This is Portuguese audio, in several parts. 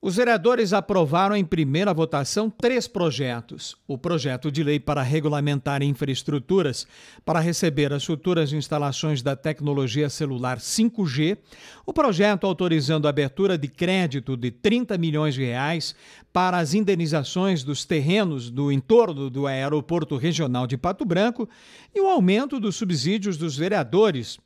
Os vereadores aprovaram em primeira votação três projetos: o projeto de lei para regulamentar infraestruturas para receber as futuras instalações da tecnologia celular 5G, o projeto autorizando a abertura de crédito de 30 milhões de reais para as indenizações dos terrenos do entorno do Aeroporto Regional de Pato Branco e o aumento dos subsídios dos vereadores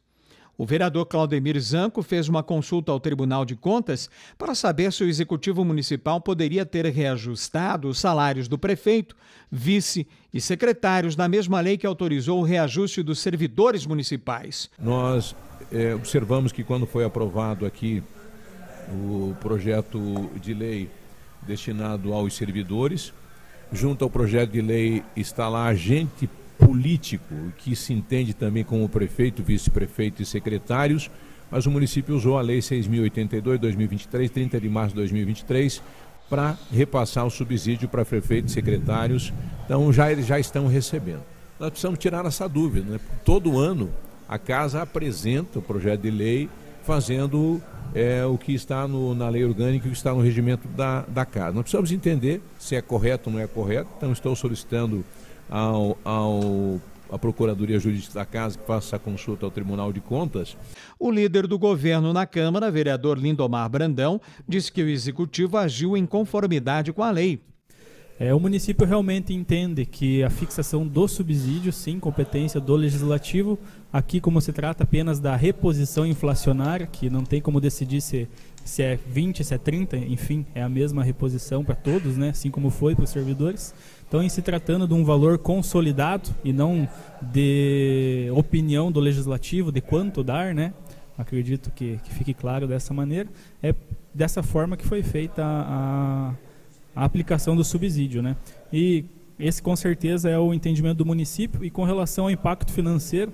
o vereador Claudemir Zanco fez uma consulta ao Tribunal de Contas para saber se o Executivo Municipal poderia ter reajustado os salários do prefeito, vice e secretários na mesma lei que autorizou o reajuste dos servidores municipais. Nós é, observamos que quando foi aprovado aqui o projeto de lei destinado aos servidores, junto ao projeto de lei está lá a gente político, que se entende também como prefeito, vice-prefeito e secretários, mas o município usou a Lei 6.082-2023, 30 de março de 2023, para repassar o subsídio para prefeitos e secretários. Então já eles já estão recebendo. Nós precisamos tirar essa dúvida, né? Todo ano a casa apresenta o projeto de lei fazendo é, o que está no, na lei orgânica e o que está no regimento da, da casa. Nós precisamos entender se é correto ou não é correto, então estou solicitando ao, ao a Procuradoria Jurídica da Casa que faça a consulta ao Tribunal de Contas. O líder do governo na Câmara, vereador Lindomar Brandão, disse que o executivo agiu em conformidade com a lei é, o município realmente entende que a fixação do subsídio, sim, competência do legislativo, aqui como se trata apenas da reposição inflacionária, que não tem como decidir se, se é 20, se é 30, enfim, é a mesma reposição para todos, né? assim como foi para os servidores. Então, em se tratando de um valor consolidado e não de opinião do legislativo de quanto dar, né? acredito que, que fique claro dessa maneira, é dessa forma que foi feita a, a aplicação do subsídio. Né? E esse, com certeza, é o entendimento do município. E com relação ao impacto financeiro,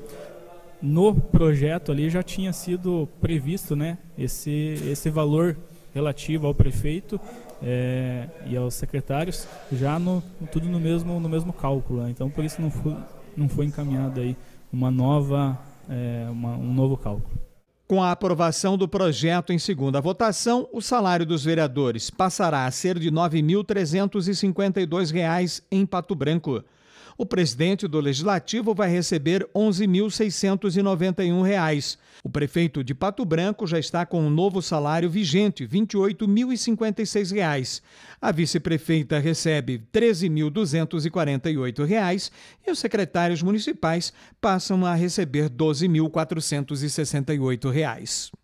no projeto ali já tinha sido previsto né, esse, esse valor relativo ao prefeito é, e aos secretários, já no, tudo no mesmo, no mesmo cálculo. Né? Então, por isso não foi, não foi encaminhado aí uma nova, é, uma, um novo cálculo. Com a aprovação do projeto em segunda votação, o salário dos vereadores passará a ser de R$ 9.352 em Pato Branco o presidente do Legislativo vai receber R$ 11.691. O prefeito de Pato Branco já está com um novo salário vigente, R$ 28.056. A vice-prefeita recebe R$ 13.248 e os secretários municipais passam a receber R$ 12.468.